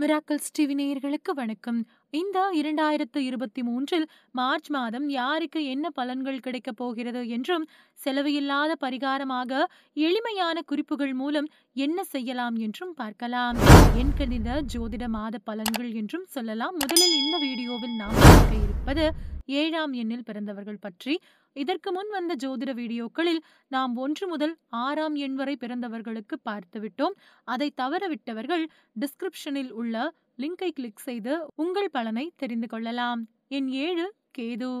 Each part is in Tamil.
மிராக்கல்ஸ் டிவி நேயர்களுக்கு வணக்கம் இந்த இரண்டாயிரத்து இருபத்தி மூன்றில் மார்ச் மாதம் யாருக்கு என்ன பலன்கள் கிடைக்கப் போகிறது என்றும் செலவு இல்லாத பரிகாரமாக எளிமையான குறிப்புகள் மூலம் என்ன செய்யலாம் என்றும் பார்க்கலாம் என் கணித ஜோதிட மாத பலன்கள் என்றும் சொல்லலாம் முதலில் இந்த வீடியோவில் நாம் பார்க்க இருப்பது ஏழாம் எண்ணில் பிறந்தவர்கள் பற்றி இதற்கு முன் வந்த ஜோதிட வீடியோக்களில் நாம் ஒன்று முதல் ஆறாம் எண் வரை பிறந்தவர்களுக்கு பார்த்துவிட்டோம் அதை தவறவிட்டவர்கள் டிஸ்கிரிப்ஷனில் உள்ள லிங்கை கிளிக் செய்து உங்கள் பலனை தெரிந்து கொள்ளலாம் என் ஏழு கேது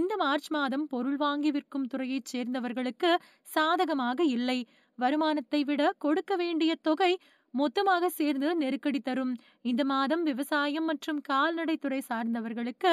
இந்த மார்ச் மாதம் பொருள் வாங்கி விற்கும் துறையைச் சேர்ந்தவர்களுக்கு சாதகமாக இல்லை வருமானத்தை விட கொடுக்க வேண்டிய தொகை மொத்தமாக சேர்ந்து நெருக்கடி தரும் இந்த மாதம் விவசாயம் மற்றும் கால்நடை துறை சார்ந்தவர்களுக்கு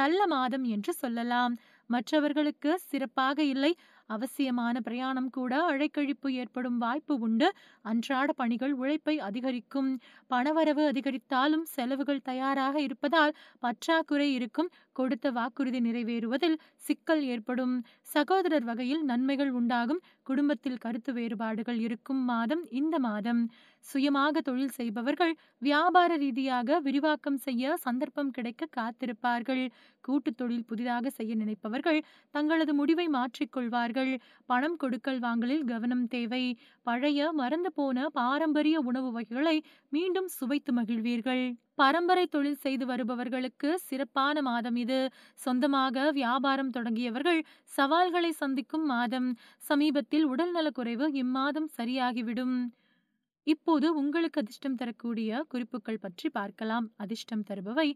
நல்ல மாதம் என்று சொல்லலாம் மற்றவர்களுக்கு சிறப்பாக இல்லை அவசியமான பிரயாணம் கூட அழைக்கழிப்பு ஏற்படும் வாய்ப்பு உண்டு அன்றாட பணிகள் உழைப்பை அதிகரிக்கும் பணவரவு அதிகரித்தாலும் செலவுகள் தயாராக இருப்பதால் பற்றாக்குறை இருக்கும் கொடுத்த வாக்குறுதி நிறைவேறுவதில் சிக்கல் ஏற்படும் சகோதரர் வகையில் நன்மைகள் உண்டாகும் குடும்பத்தில் கருத்து வேறுபாடுகள் இருக்கும் மாதம் இந்த மாதம் சுயமாக தொழில் செய்பவர்கள் வியாபார ரீதியாக விரிவாக்கம் செய்ய சந்தர்ப்பம் கிடைக்க காத்திருப்பார்கள் கூட்டு தொழில் புதிதாக செய்ய நினைப்பவர்கள் தங்களது முடிவை மாற்றிக்கொள்வார்கள் உணவுகள் பணம் கொடுக்கல் வாங்கலில் கவனம் தேவை பழைய மறந்து போன பாரம்பரிய உணவு வகைகளை மீண்டும் சுவைத்து மகிழ்வீர்கள் பரம்பரை தொழில் செய்து வருபவர்களுக்கு சிறப்பான மாதம் இது சொந்தமாக வியாபாரம் தொடங்கியவர்கள் சவால்களை சந்திக்கும் மாதம் சமீபத்தில் உடல்நலக்குறைவு இம்மாதம் சரியாகிவிடும் இப்போது உங்களுக்கு அதிர்ஷ்டம் தரக்கூடிய குறிப்புகள் பற்றி பார்க்கலாம் அதிர்ஷ்டம் தருபவை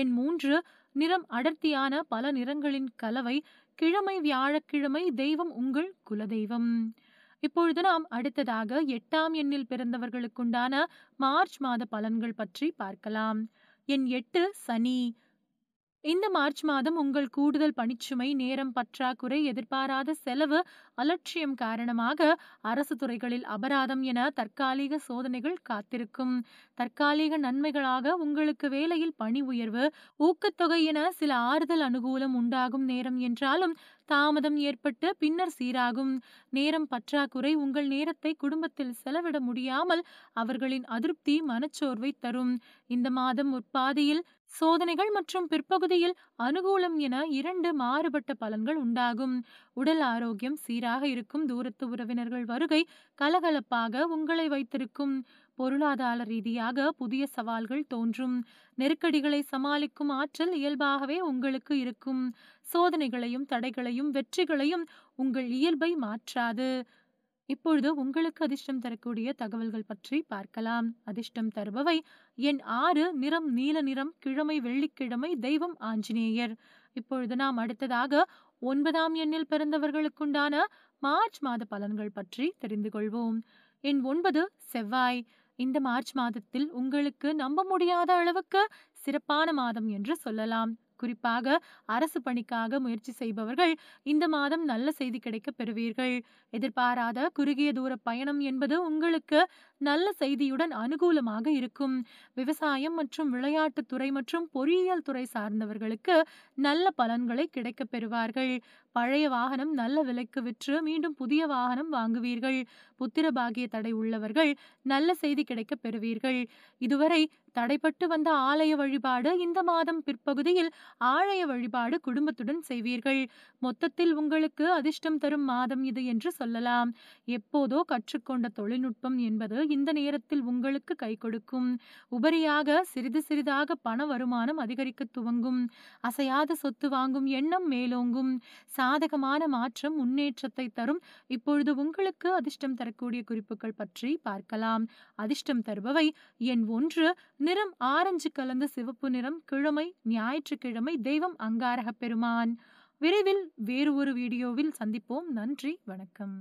என் மூன்று நிறம் அடர்த்தியான பல நிறங்களின் கலவை கிழமை வியாழக்கிழமை தெய்வம் உங்கள் குலதெய்வம் இப்பொழுது நாம் அடுத்ததாக எட்டாம் எண்ணில் பிறந்தவர்களுக்குண்டான மார்ச் மாத பலன்கள் பற்றி பார்க்கலாம் என் எட்டு சனி இந்த மார்ச் மாதம் உங்கள் கூடுதல் பணிச்சுமை நேரம் பற்றாக்குறை எதிர்பாராத செலவு அலட்சியம் காரணமாக அரசு துறைகளில் அபராதம் என தற்காலிக சோதனைகள் காத்திருக்கும் தற்காலிக நன்மைகளாக உங்களுக்கு வேலையில் பணி உயர்வு ஊக்கத்தொகை என சில ஆறுதல் அனுகூலம் உண்டாகும் நேரம் என்றாலும் தாமதம் ஏற்பட்டு பின்னர் சீராகும் நேரம் பற்றாக்குறை உங்கள் நேரத்தை குடும்பத்தில் செலவிட முடியாமல் அவர்களின் அதிருப்தி மனச்சோர்வை தரும் இந்த மாதம் முற்பாதியில் சோதனைகள் மற்றும் பிற்பகுதியில் அனுகூலம் என இரண்டு மாறுபட்ட பலன்கள் உண்டாகும் உடல் ஆரோக்கியம் சீராக இருக்கும் தூரத்து உறவினர்கள் வருகை கலகலப்பாக உங்களை வைத்திருக்கும் பொருளாதார ரீதியாக புதிய சவால்கள் தோன்றும் நெருக்கடிகளை சமாளிக்கும் ஆற்றல் இயல்பாகவே உங்களுக்கு இருக்கும் சோதனைகளையும் தடைகளையும் வெற்றிகளையும் உங்கள் இயல்பை மாற்றாது இப்பொழுது உங்களுக்கு அதிர்ஷ்டம் தரக்கூடிய தகவல்கள் பற்றி பார்க்கலாம் அதிர்ஷ்டம் தருபவை என் ஆறு நிறம் நீல நிறம் கிழமை வெள்ளிக்கிழமை தெய்வம் ஆஞ்சநேயர் இப்பொழுது நாம் அடுத்ததாக ஒன்பதாம் எண்ணில் பிறந்தவர்களுக்குண்டான மார்ச் மாத பலன்கள் பற்றி தெரிந்து கொள்வோம் என் ஒன்பது செவ்வாய் இந்த மார்ச் மாதத்தில் உங்களுக்கு நம்ப முடியாத அளவுக்கு சிறப்பான மாதம் என்று சொல்லலாம் குறிப்பாக அரசு பணிக்காக முயற்சி செய்பவர்கள் இந்த மாதம் நல்ல செய்தி கிடைக்க பெறுவீர்கள் எதிர்பாராத குறுகிய தூர பயணம் என்பது உங்களுக்கு நல்ல செய்தியுடன் அனுகூலமாக இருக்கும் விவசாயம் மற்றும் விளையாட்டு துறை மற்றும் பொறியியல் துறை சார்ந்தவர்களுக்கு நல்ல பலன்களை கிடைக்கப் பெறுவார்கள் பழைய வாகனம் நல்ல விலைக்கு விற்று மீண்டும் புதிய வாகனம் வாங்குவீர்கள் புத்திர பாகிய தடை உள்ளவர்கள் நல்ல செய்தி கிடைக்கப் பெறுவீர்கள் இதுவரை தடைப்பட்டு வந்த ஆலய வழிபாடு இந்த மாதம் பிற்பகுதியில் ஆலய வழிபாடு குடும்பத்துடன் செய்வீர்கள் மொத்தத்தில் உங்களுக்கு அதிர்ஷ்டம் தரும் மாதம் இது என்று சொல்லலாம் எப்போதோ கற்றுக்கொண்ட தொழில்நுட்பம் என்பது இந்த நேரத்தில் உங்களுக்கு கை கொடுக்கும் உபரியாக சிறிது சிறிதாக பண வருமானம் அதிகரிக்க துவங்கும் அசையாத சொத்து வாங்கும் எண்ணம் மேலோங்கும் சாதகமான மாற்றம் முன்னேற்றத்தை தரும் இப்பொழுது உங்களுக்கு அதிர்ஷ்டம் தரக்கூடிய குறிப்புகள் பற்றி பார்க்கலாம் அதிர்ஷ்டம் தருபவை எண் ஒன்று நிறம் ஆரஞ்சு கலந்த சிவப்பு நிறம் கிழமை ஞாயிற்றுக்கிழமை தெய்வம் அங்காரக பெருமான் விரைவில் வேறு ஒரு வீடியோவில் சந்திப்போம் நன்றி வணக்கம்